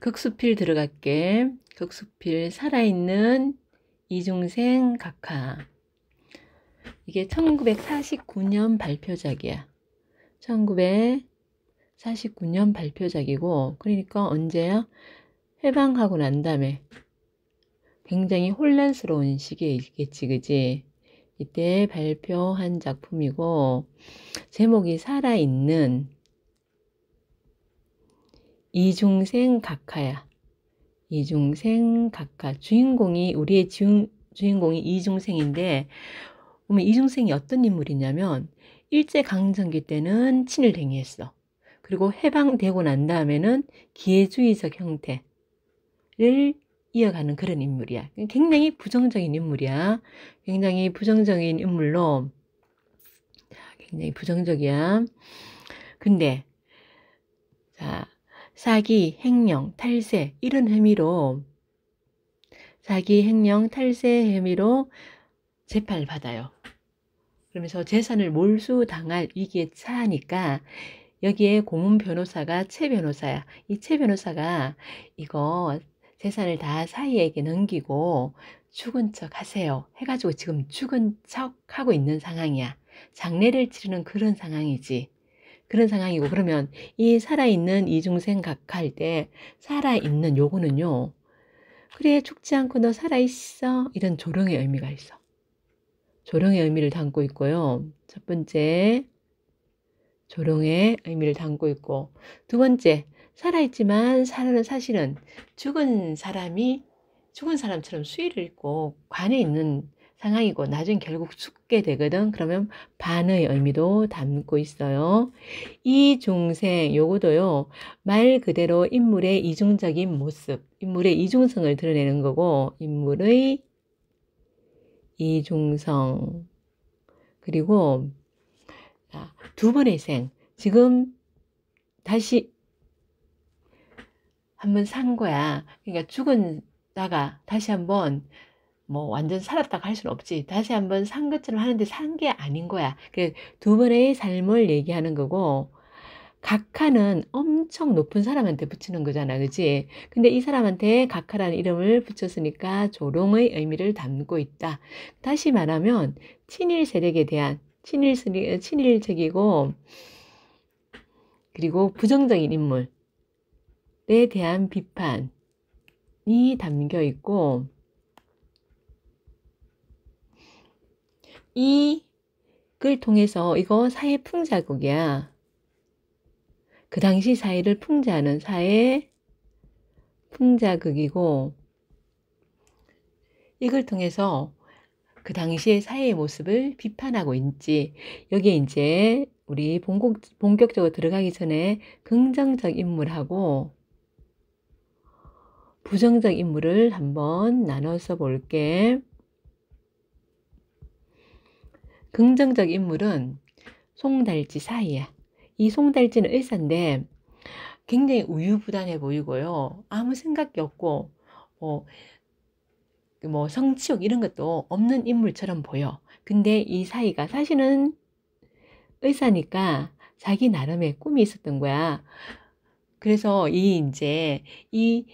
극수필 들어갈게. 극수필 살아있는 이중생 각하. 이게 1949년 발표작이야. 1949년 발표작이고 그러니까 언제야? 해방하고 난 다음에 굉장히 혼란스러운 시기에있겠지 그지? 이때 발표한 작품이고 제목이 살아있는 이중생 각하야. 이중생 각하. 주인공이 우리의 주, 주인공이 이중생인데 보면 이중생이 어떤 인물이냐면 일제강점기 때는 친일행위했어. 그리고 해방되고 난 다음에는 기회주의적 형태를 이어가는 그런 인물이야. 굉장히 부정적인 인물이야. 굉장히 부정적인 인물로 굉장히 부정적이야. 근데 자 사기, 횡령, 탈세 이런 혐의로 사기, 횡령, 탈세 혐의로 재판을 받아요. 그러면서 재산을 몰수당할 위기에 처하니까 여기에 고문 변호사가 최 변호사야. 이 최 변호사가 이거 재산을 다 사이에게 넘기고 죽은 척 하세요. 해가지고 지금 죽은 척 하고 있는 상황이야. 장례를 치르는 그런 상황이지. 그런 상황이고 그러면 이 살아있는 이중생 각할 때 살아있는 요거는요. 그래 죽지 않고 너 살아있어 이런 조롱의 의미가 있어. 조롱의 의미를 담고 있고요. 첫 번째 조롱의 의미를 담고 있고 두 번째 살아있지만 살아는 사실은 죽은 사람이 죽은 사람처럼 수의를 입고 관에 있는 상황이고 나중에 결국 죽게 되거든. 그러면 반의 의미도 담고 있어요. 이중생 요거도요. 말 그대로 인물의 이중적인 모습, 인물의 이중성을 드러내는 거고 인물의 이중성 그리고 아, 두 번의 생 지금 다시 한번 산 거야. 그러니까 죽은다가 다시 한번 뭐 완전 살았다고 할 수는 없지. 다시 한 번 산 것처럼 하는데 산 게 아닌 거야. 그 두 번의 삶을 얘기하는 거고 각하는 엄청 높은 사람한테 붙이는 거잖아. 그지? 근데 이 사람한테 각하라는 이름을 붙였으니까 조롱의 의미를 담고 있다. 다시 말하면 친일 세력에 대한 친일 어, 친일적이고 그리고 부정적인 인물에 대한 비판이 담겨 있고 이글 통해서 이거 사회 풍자국이야. 그 당시 사회를 풍자하는 사회 풍자극이고 이걸 통해서 그 당시의 사회의 모습을 비판하고 있지. 여기에 이제 우리 본국, 본격적으로 들어가기 전에 긍정적 인물하고 부정적 인물을 한번 나눠서 볼게. 긍정적 인물은 송달지 사이야. 이 송달지는 의사인데 굉장히 우유부단해 보이고요. 아무 생각이 없고 뭐, 뭐 성취욕 이런 것도 없는 인물처럼 보여. 근데 이 사이가 사실은 의사니까 자기 나름의 꿈이 있었던 거야. 그래서 이 이제 이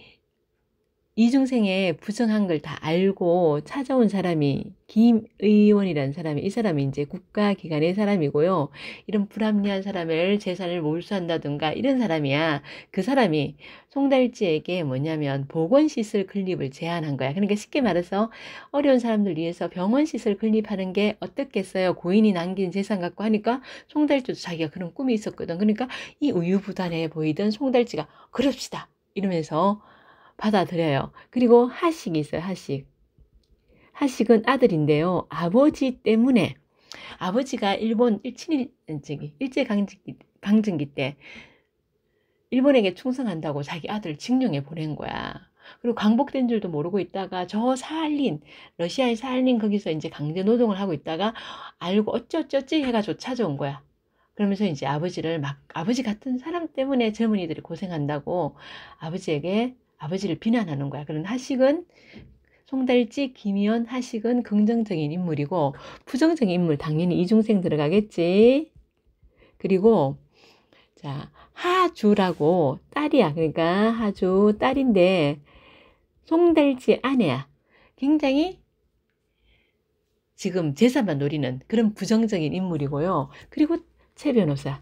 이중생의 부정한 걸 다 알고 찾아온 사람이 김 의원이라는 사람이 이 사람이 이제 국가기관의 사람이고요. 이런 불합리한 사람을 재산을 몰수한다든가 이런 사람이야. 그 사람이 송달지에게 뭐냐면 보건시설 건립을 제안한 거야. 그러니까 쉽게 말해서 어려운 사람들 위해서 병원시설 건립하는 게 어떻겠어요. 고인이 남긴 재산 갖고 하니까 송달지도 자기가 그런 꿈이 있었거든. 그러니까 이 우유부단해 보이던 송달지가 그럽시다. 이러면서 받아들여요. 그리고 하식이 있어요. 하식. 하식은 아들인데요. 아버지 때문에 아버지가 일본 일친일 저기 일제 강점기 방증기 때 일본에게 충성한다고 자기 아들 징용에 보낸 거야. 그리고 광복된 줄도 모르고 있다가 저 사할린 러시아의 사할린 거기서 이제 강제 노동을 하고 있다가 알고 어쩌저쩌지 해가지고 찾아온 거야. 그러면서 이제 아버지를 막 아버지 같은 사람 때문에 젊은이들이 고생한다고 아버지에게 아버지를 비난하는 거야. 그런 하식은 송달지, 김이현 하식은 긍정적인 인물이고 부정적인 인물 당연히 이중생 들어가겠지. 그리고 자 하주라고 딸이야. 그러니까 하주 딸인데 송달지 아내야. 굉장히 지금 제사만 노리는 그런 부정적인 인물이고요. 그리고 최 변호사.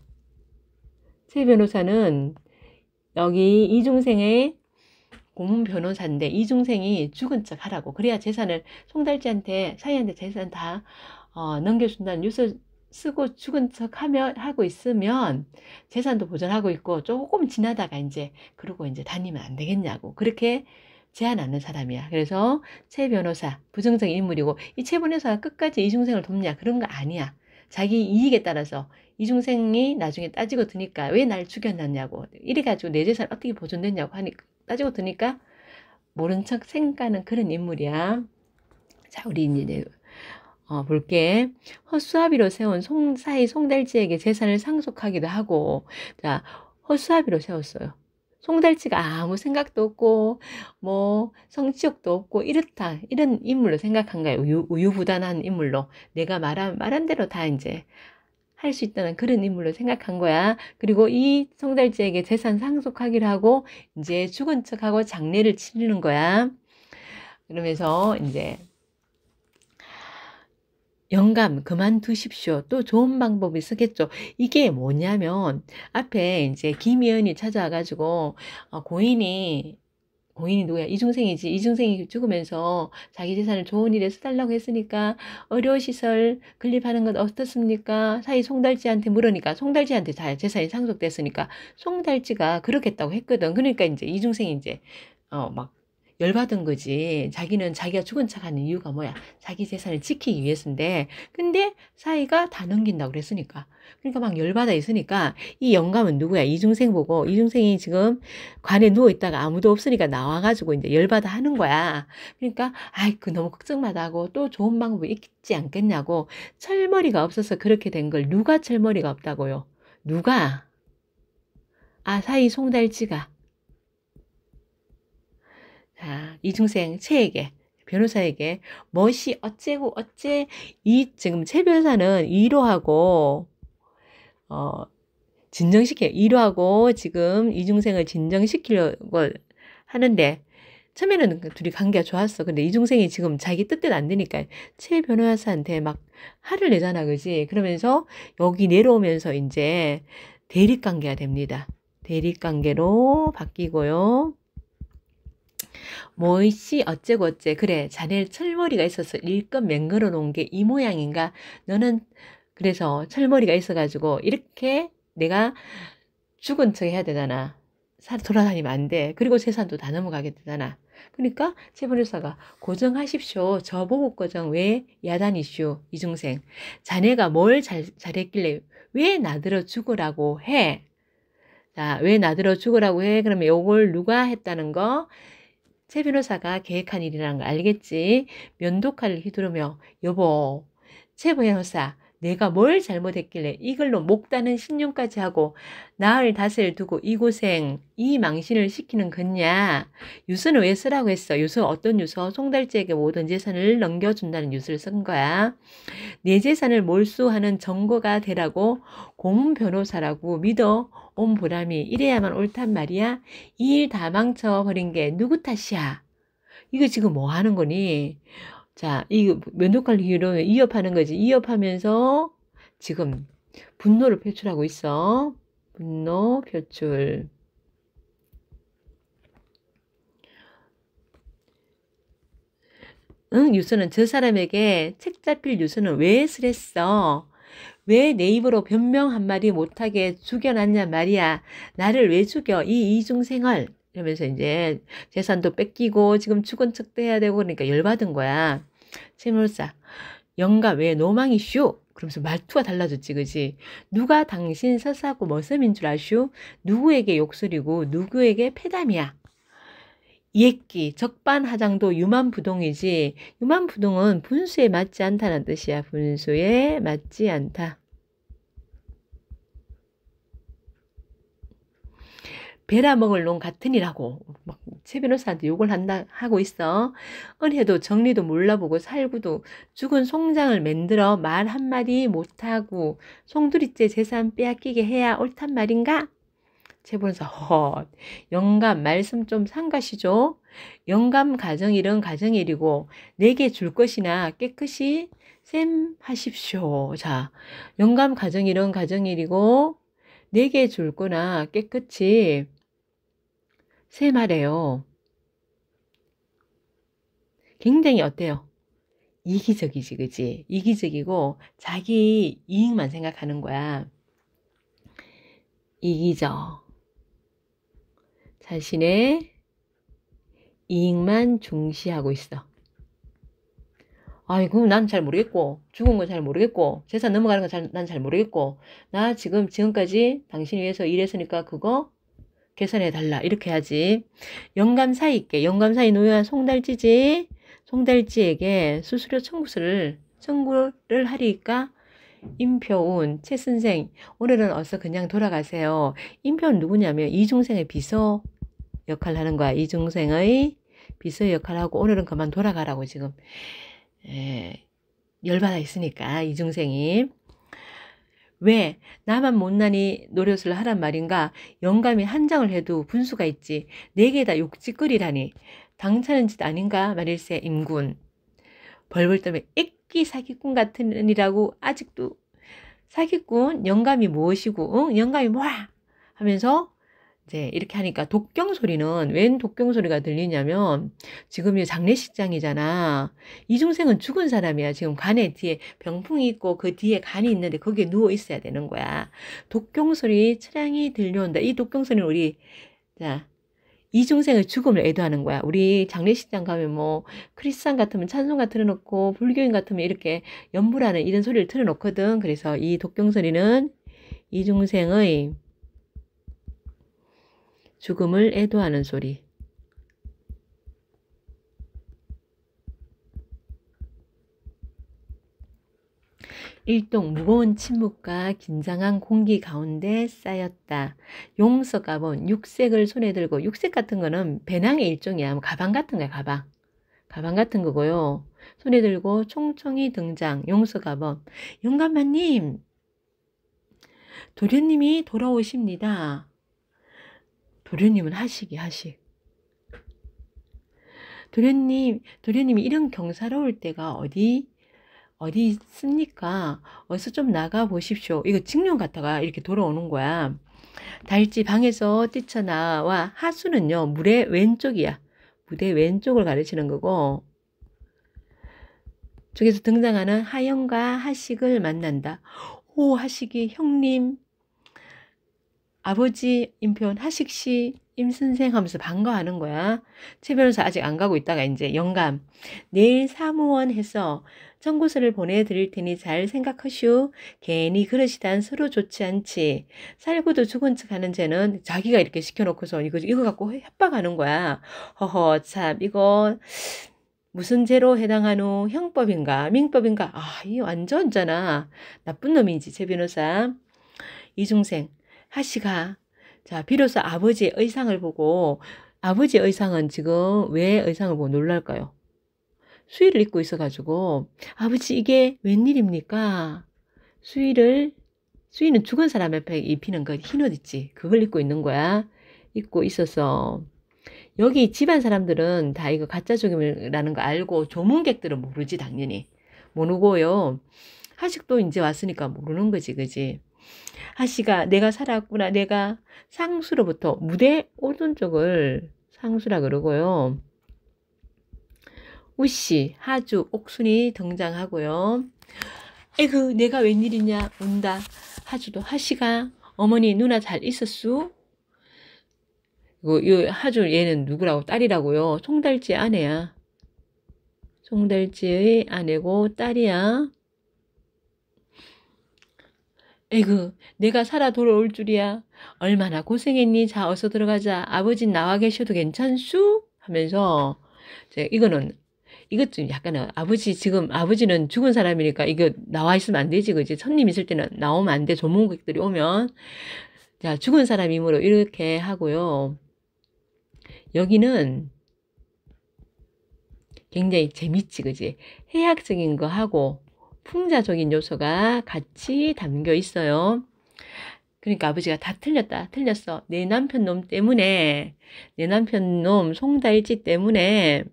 최 변호사는 여기 이중생의 고문 변호사인데 이중생이 죽은 척 하라고 그래야 재산을 송달지한테 사이한테 재산 다 어, 넘겨준다는 뉴스 쓰고 죽은 척 하며 하고 있으면 재산도 보전하고 있고 조금 지나다가 이제 그러고 이제 다니면 안 되겠냐고 그렇게 제안하는 사람이야. 그래서 최 변호사 부정적인 인물이고 이 최 변호사가 끝까지 이중생을 돕냐 그런 거 아니야. 자기 이익에 따라서 이중생이 나중에 따지고 드니까 왜 날 죽였냐고 이래가지고 내 재산 어떻게 보존됐냐고 하니까 따지고 드니까 모른 척 생가는 그런 인물이야. 자, 우리 이제 어, 볼게. 허수아비로 세운 송사이 송달지에게 재산을 상속하기도 하고, 자, 허수아비로 세웠어요. 송달지가 아무 생각도 없고, 뭐, 성취욕도 없고, 이렇다, 이런 인물로 생각한 거예요. 우유, 부단한 인물로. 내가 말한, 말한 대로 다 이제 할수 있다는 그런 인물로 생각한 거야. 그리고 이 성달지에게 재산 상속하기로 하고 이제 죽은 척하고 장례를 치르는 거야. 그러면서 이제 영감 그만두십시오. 또 좋은 방법이 쓰겠죠. 이게 뭐냐면 앞에 이제 김희연이 찾아와가지고 어, 고인이 고인이 누구야? 이중생이지. 이중생이 죽으면서 자기 재산을 좋은 일에 써달라고 했으니까 의료시설 건립하는 건 어떻습니까? 사이 송달지한테 물으니까 송달지한테 다 재산이 상속됐으니까 송달지가 그렇겠다고 했거든. 그러니까 이제 이중생이 이제 어막 열받은 거지. 자기는 자기가 죽은 척하는 이유가 뭐야? 자기 재산을 지키기 위해서인데 근데 사이가 다 넘긴다고 그랬으니까. 그러니까 막 열받아 있으니까 이 영감은 누구야? 이중생 보고 이중생이 지금 관에 누워 있다가 아무도 없으니까 나와 가지고 이제 열받아 하는 거야. 그러니까 아이 그 너무 걱정마다고 하또 좋은 방법이 있지 않겠냐고 철머리가 없어서 그렇게 된 걸 누가 철머리가 없다고요? 누가? 아 사이 송달지가 아, 이중생 채에게 변호사에게 멋이 어째고 어째 이 지금 채 변호사는 이로하고 어 진정시켜 이로하고 지금 이중생을 진정시키려고 하는데 처음에는 둘이 관계가 좋았어. 근데 이중생이 지금 자기 뜻대로 안 되니까 채 변호사한테 막 화를 내잖아, 그지? 그러면서 여기 내려오면서 이제 대립 관계가 됩니다. 대립 관계로 바뀌고요. 뭐이씨 어째고어째 그래 자네 철머리가 있어서 일껏 맹글어 놓은 게 이 모양인가 너는 그래서 철머리가 있어가지고 이렇게 내가 죽은 척 해야 되잖아 돌아다니면 안 돼. 그리고 재산도 다 넘어가게 되잖아. 그러니까 채무회사가 고정하십시오. 저보고 고정 왜 야단이슈 이중생. 자네가 뭘 잘, 잘했길래 왜 나들어 죽으라고 해. 자, 왜 나들어 죽으라고 해? 그러면 요걸 누가 했다는 거? 최 변호사가 계획한 일이라는 걸 알겠지? 면도칼을 휘두르며 여보, 최 변호사 내가 뭘 잘못했길래 이걸로 목다는 신용까지 하고 나을 다슬 두고 이 고생 이 망신을 시키는 거냐 유서는 왜 쓰라고 했어 유서 어떤 유서 송달지에게 모든 재산을 넘겨준다는 유서를 쓴 거야 내 재산을 몰수하는 정거가 되라고 공 변호사라고 믿어 온 보람이 이래야만 옳단 말이야 이 일 다 망쳐버린 게 누구 탓이야 이거 지금 뭐 하는 거니? 자, 이 면도칼 기로 이협하는 거지. 이협하면서 지금 분노를 표출하고 있어. 분노 표출. 응, 유서는 저 사람에게 책 잡힐 유서는 왜쓰 했어? 왜 내 입으로 변명 한마디 못하게 죽여놨냐 말이야. 나를 왜 죽여? 이 이중생활. 이러면서 이제 재산도 뺏기고 지금 죽은 척도 해야 되고 그러니까 열받은 거야. 채물사 영가 왜 노망이슈? 그러면서 말투가 달라졌지 그지? 누가 당신 서사고 머슴인 줄 아슈? 누구에게 욕설이고 누구에게 패담이야? 예기 적반하장도 유만부동이지 유만부동은 분수에 맞지 않다는 뜻이야 분수에 맞지 않다 베라 먹을 놈 같으니라고 막최 변호사한테 욕을 한다 하고 있어. 은혜도 정리도 몰라보고 살구도 죽은 송장을 만들어 말 한마디 못하고 송두리째 재산 빼앗기게 해야 옳단 말인가? 최변호사 헛 영감 말씀 좀삼가시죠 영감 가정 이은 가정 일이고 내게 줄 것이나 깨끗이 셈하십시오. 자 영감 가정 이은 가정 일이고 내게 줄 거나 깨끗이 새 말에요. 굉장히 어때요? 이기적이지, 그지? 이기적이고 자기 이익만 생각하는 거야. 이기적. 자신의 이익만 중시하고 있어. 아이고, 난잘 모르겠고, 죽은 건 잘 모르겠고, 재산 넘어가는 건 난 잘 모르겠고, 나 지금, 지금까지 당신 위해서 일했으니까 그거 개선해 달라 이렇게 하지 영감사 있게 영감사에 노여한 송달지지 송달지에게 수수료 청구서를 청구를 하리까 임표운 최 선생 오늘은 어서 그냥 돌아가세요 임표운 누구냐면 이중생의 비서 역할을 하는 거야 이중생의 비서 역할하고 을 오늘은 그만 돌아가라고 지금 에, 예, 열받아 있으니까 이중생이 왜 나만 못난이 노릇을 하란 말인가? 영감이 한 장을 해도 분수가 있지. 네 개 다 욕지거리라니. 당차는 짓 아닌가? 말일세 임군. 벌벌 떨며 액기 사기꾼 같으니라고 아직도 사기꾼 영감이 무엇이고 응? 영감이 뭐야? 하면서 이제 네, 이렇게 하니까 독경 소리는 웬 독경 소리가 들리냐면 지금 장례식장이잖아. 이중생은 죽은 사람이야. 지금 간에 뒤에 병풍이 있고 그 뒤에 간이 있는데 거기에 누워 있어야 되는 거야. 독경 소리 차량이 들려온다. 이 독경 소리는 우리 자 이중생의 죽음을 애도하는 거야. 우리 장례식장 가면 뭐 크리스찬 같으면 찬송가 틀어놓고 불교인 같으면 이렇게 연불하는 이런 소리를 틀어놓거든. 그래서 이 독경 소리는 이중생의 죽음을 애도하는 소리. 일동 무거운 침묵과 긴장한 공기 가운데 쌓였다. 용서 가본 육색을 손에 들고 육색 같은 거는 배낭의 일종이야. 뭐 가방 같은 거야 가방. 가방 같은 거고요. 손에 들고 총총히 등장 용서 가본 영감마님 도련님이 돌아오십니다. 도련님은 하시기 하식. 도련님, 도련님이 이런 경사로울 때가 어디 어디 있습니까? 어서좀 나가 보십시오. 이거 증명 갔다가 이렇게 돌아오는 거야. 달지 방에서 뛰쳐나와 하수는요, 물의 왼쪽이야. 무대 왼쪽을 가르치는 거고, 쪽에서 등장하는 하영과 하식을 만난다. 오, 하식이 형님, 아버지 임표현 하식시 임선생 하면서 반가워하는 거야. 최 변호사 아직 안 가고 있다가 이제 영감. 내일 사무원 해서 청구서를 보내드릴 테니 잘 생각하슈. 괜히 그러시단 서로 좋지 않지. 살고도 죽은 척 하는 쟤는 자기가 이렇게 시켜놓고서 이거, 이거 갖고 협박하는 거야. 허허, 참, 이거. 무슨 죄로 해당하노? 형법인가? 민법인가? 아, 이 완전잖아. 나쁜 놈인지최 변호사. 이중생. 하시가 자 비로소 아버지의 의상을 보고 아버지의 의상은 지금 왜 의상을 보고 놀랄까요? 수의를 입고 있어가지고 아버지 이게 웬일입니까? 수의를 수의는 죽은 사람옆에 입히는 그 흰 옷 있지 그걸 입고 있는 거야 입고 있어서 여기 집안 사람들은 다 이거 가짜 죽임이라는 거 알고 조문객들은 모르지 당연히 모르고요 하식도 이제 왔으니까 모르는 거지 그지 하시가 내가 살았구나. 내가 상수로부터 무대 오른쪽을 상수라 그러고요. 우씨, 하주, 옥순이 등장하고요. 에그 내가 웬일이냐 운다. 하주도 하시가 어머니 누나 잘 있었수? 이 하주 얘는 누구라고 딸이라고요. 송달지 아내야. 송달지의 아내고 딸이야. 에그, 내가 살아 돌아올 줄이야. 얼마나 고생했니? 자, 어서 들어가자. 아버지 나와 계셔도 괜찮수? 하면서, 이제 이거는, 이것 좀 약간은 아버지 지금 아버지는 죽은 사람이니까 이거 나와 있으면 안 되지 그지 손님 있을 때는 나오면 안돼 조문객들이 오면 자 죽은 사람이므로 이렇게 하고요 여기는 굉장히 재밌지 그지 해학적인 거 하고 풍자적인 요소가 같이 담겨 있어요. 그러니까 아버지가 다 틀렸다. 틀렸어. 내 남편 놈 때문에, 내 남편 놈 송달지 다 때문에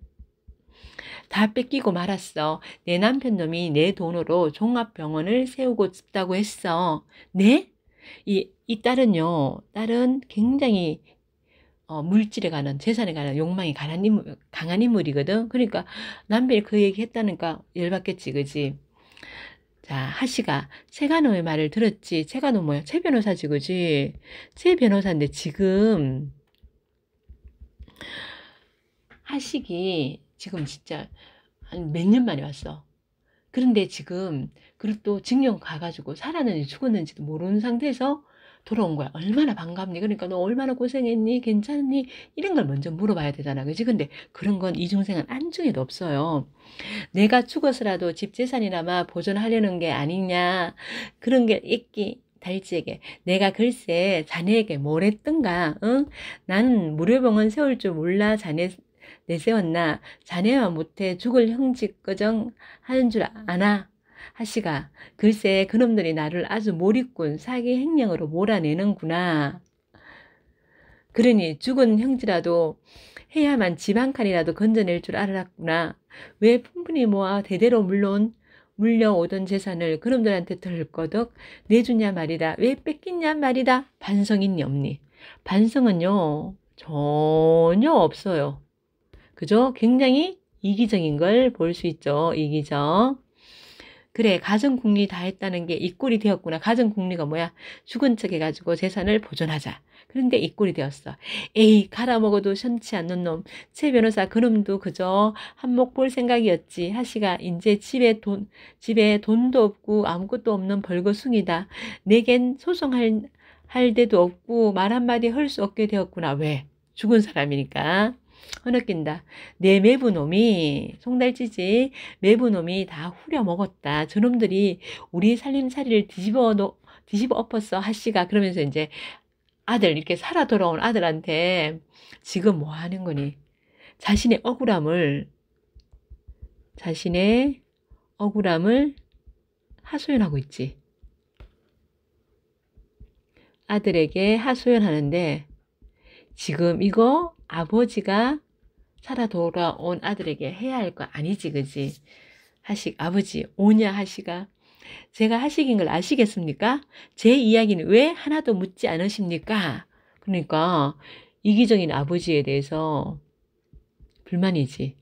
다 뺏기고 말았어. 내 남편 놈이 내 돈으로 종합병원을 세우고 싶다고 했어. 네? 이, 이 딸은요, 딸은 굉장히 어, 물질에 관한, 재산에 관한 욕망이 강한 인물, 강한 인물이거든. 그러니까 남편이 그 얘기 했다니까 열받겠지, 그지? 자, 하씨가 최간호의 말을 들었지. 최간호 뭐야? 최 변호사지, 그지? 최 변호사인데 지금 하식이 지금 진짜 한 몇 년 만에 왔어. 그런데 지금 그리고 또 징용 가가지고 살았는지 죽었는지도 모르는 상태에서 돌아온 거야. 얼마나 반갑니? 그러니까 너 얼마나 고생했니? 괜찮니? 이런 걸 먼저 물어봐야 되잖아. 그지? 근데 그런 건 이중생은 안중에도 없어요. 내가 죽어서라도 집 재산이나마 보존하려는 게 아니냐. 그런 게 있기. 달지에게 내가 글쎄 자네에게 뭘 했던가 응? 나는 무료병원 세울 줄 몰라 자네 내세웠나 자네와 못해 죽을 형직거정 하는 줄 아나 하시가 글쎄 그놈들이 나를 아주 몰입꾼 사기 행령으로 몰아내는구나. 그러니 죽은 형제라도 해야만 지방 칸이라도 건져낼 줄 알았구나. 왜 풍분히 모아 대대로 물론 물려오던 재산을 그놈들한테 덜거덕 내주냐 말이다. 왜 뺏기냐 말이다. 반성있니 없니? 반성은요. 전혀 없어요. 그죠? 굉장히 이기적인 걸 볼 수 있죠. 이기적. 그래 가정 국리 다 했다는 게 이 꼴이 되었구나. 가정 국리가 뭐야? 죽은 척 해가지고 재산을 보존하자. 그런데 이 꼴이 되었어. 에이 갈아먹어도 편치 않는 놈. 최 변호사 그놈도 그저 한몫 볼 생각이었지. 하시가 이제 집에 돈 집에 돈도 없고 아무것도 없는 벌거숭이다. 내겐 소송할 할 데도 없고 말 한마디 할 수 없게 되었구나. 왜? 죽은 사람이니까. 허느낀다. 내 매부 놈이 송달찌지 매부 놈이 다 후려 먹었다. 저놈들이 우리 살림살이를 뒤집어 놓 뒤집어 엎었어 하씨가 그러면서 이제 아들 이렇게 살아 돌아온 아들한테 지금 뭐 하는 거니? 자신의 억울함을 자신의 억울함을 하소연하고 있지. 아들에게 하소연하는데 지금 이거 아버지가 살아 돌아온 아들에게 해야 할 거 아니지 그지? 하식 아버지 오냐 하시가 제가 하식인 걸 아시겠습니까? 제 이야기는 왜 하나도 묻지 않으십니까? 그러니까 이기적인 아버지에 대해서 불만이지.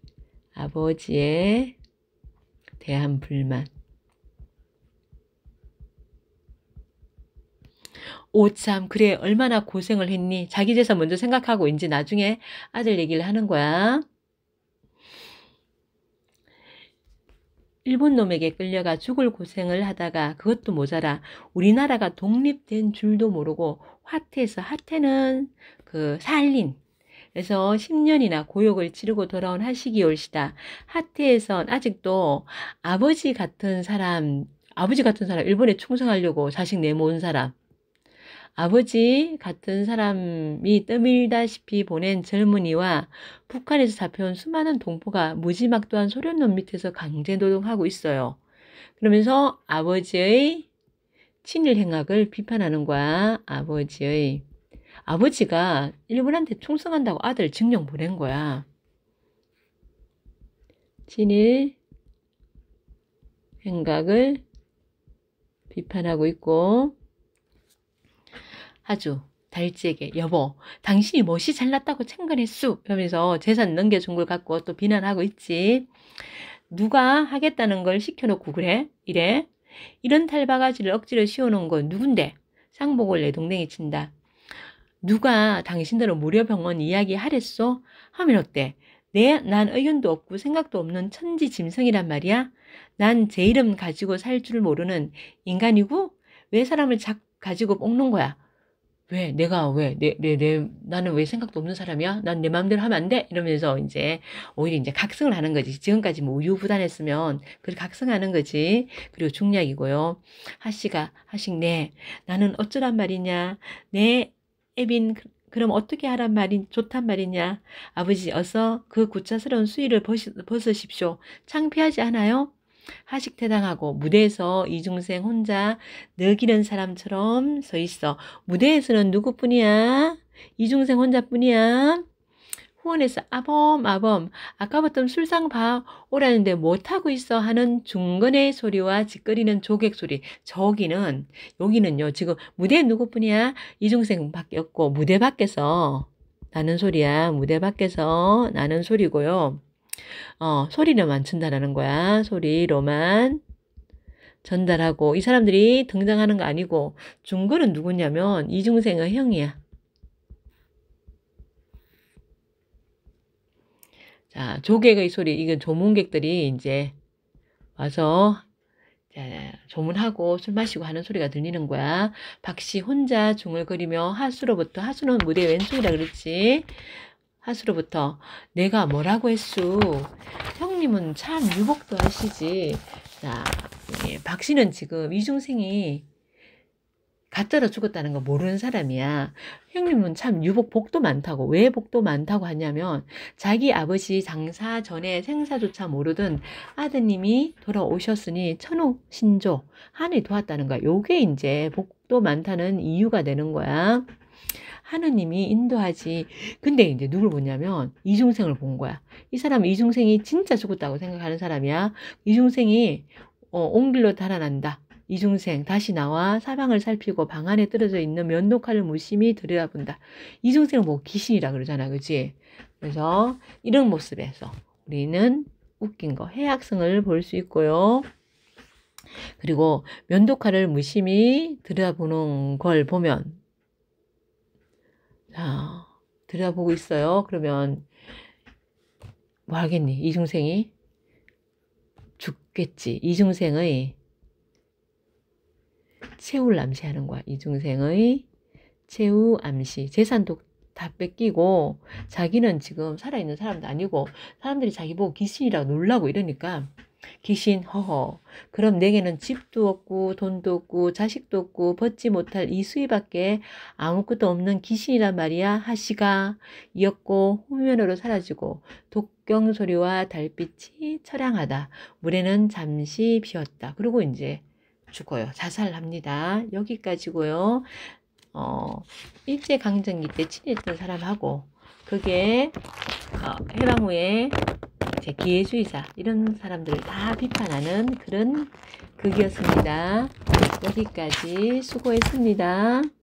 아버지에 대한 불만. 오참 그래 얼마나 고생을 했니 자기 재산 먼저 생각하고 이제 나중에 아들 얘기를 하는 거야. 일본 놈에게 끌려가 죽을 고생을 하다가 그것도 모자라 우리나라가 독립된 줄도 모르고 화태에서 하태는 그 살린 그래서 10년이나 고욕을 치르고 돌아온 하시기올시다. 하태에선 아직도 아버지 같은 사람, 아버지 같은 사람, 일본에 충성하려고 자식 내모은 사람, 아버지 같은 사람이 떠밀다시피 보낸 젊은이와 북한에서 잡혀온 수많은 동포가 무지막도한 소련놈 밑에서 강제노동하고 있어요. 그러면서 아버지의 친일 행악을 비판하는 거야. 아버지의 아버지가 일본한테 충성한다고 아들 증명 보낸 거야. 친일 행각을 비판하고 있고 아주 달지에게 여보 당신이 멋이 잘났다고 창건했수 이러면서 재산 넘겨준 걸 갖고 또 비난하고 있지. 누가 하겠다는 걸 시켜놓고 그래? 이래? 이런 탈바가지를 억지로 씌워놓은 건 누군데? 쌍복을 내 동댕이 친다. 누가 당신들은 무료병원 이야기 하랬소 하면 어때? 내, 난 의견도 없고 생각도 없는 천지 짐승이란 말이야? 난 제 이름 가지고 살 줄 모르는 인간이고 왜 사람을 자 가지고 볶는 거야? 왜 내가 왜 내 내 내 나는 왜 생각도 없는 사람이야? 난 내 마음대로 하면 안 돼. 이러면서 이제 오히려 이제 각성을 하는 거지. 지금까지 뭐 우유부단했으면 그걸 각성하는 거지. 그리고 중략이고요. 하씨가 하식 네 나는 어쩌란 말이냐? 네 에빈 그, 그럼 어떻게 하란 말이 좋단 말이냐? 아버지 어서 그 구차스러운 수위를 벗으십시오. 창피하지 않아요? 하식태당하고 무대에서 이중생 혼자 느끼는 사람처럼 서 있어. 무대에서는 누구뿐이야? 이중생 혼자뿐이야. 후원에서 아범 아범 아까부터 술상 봐 오라는데 못하고 있어 하는 중근의 소리와 짓거리는 조객 소리 저기는 여기는요 지금 무대 누구뿐이야 이중생밖에 없고 무대 밖에서 나는 소리야 무대 밖에서 나는 소리고요 어, 소리로만 전달하는 거야. 소리로만 전달하고 이 사람들이 등장하는 거 아니고 중근은 누구냐면 이중생의 형이야. 자, 조객의 소리 이건 조문객들이 이제 와서 조문하고 술 마시고 하는 소리가 들리는 거야. 박씨 혼자 중얼거리며 하수로부터 하수는 무대 왼쪽이라 그랬지. 하수로부터 내가 뭐라고 했수? 형님은 참 유복도 하시지. 자, 박 씨는 지금 이중생이 갖다라 죽었다는 거 모르는 사람이야. 형님은 참 유복 복도 많다고. 왜 복도 많다고 하냐면 자기 아버지 장사 전에 생사조차 모르던 아드님이 돌아오셨으니 천호 신조 한을 도왔다는 거야. 요게 이제 복도 많다는 이유가 되는 거야. 하느님이 인도하지. 근데 이제 누굴 보냐면 이중생을 본 거야. 이 사람 이중생이 진짜 죽었다고 생각하는 사람이야. 이중생이 어, 옹길로 달아난다. 이중생 다시 나와 사방을 살피고 방 안에 떨어져 있는 면도칼을 무심히 들여다본다. 이중생은 뭐 귀신이라 그러잖아, 그지? 그래서 이런 모습에서 우리는 웃긴 거 해악성을 볼 수 있고요. 그리고 면도칼을 무심히 들여다보는 걸 보면 자, 들여다보고 있어요. 그러면 뭐 하겠니? 이중생이 죽겠지. 이중생의 채후를 암시하는 거야. 이중생의 채우 암시. 재산도 다 뺏기고 자기는 지금 살아있는 사람도 아니고 사람들이 자기 보고 귀신이라고 놀라고 이러니까 귀신 허허 그럼 내게는 집도 없고 돈도 없고 자식도 없고 벗지 못할 이수이밖에 아무것도 없는 귀신이란 말이야 하시가 이었고 홍면으로 사라지고 독경 소리와 달빛이 처량하다 물에는 잠시 비었다 그리고 이제 죽어요 자살합니다 여기까지고요 어 일제강점기 때 친했던 사람하고 그게 어, 해방 후에 제 기회주의자 이런 사람들을 다 비판하는 그런 극이었습니다. 여기까지 수고했습니다.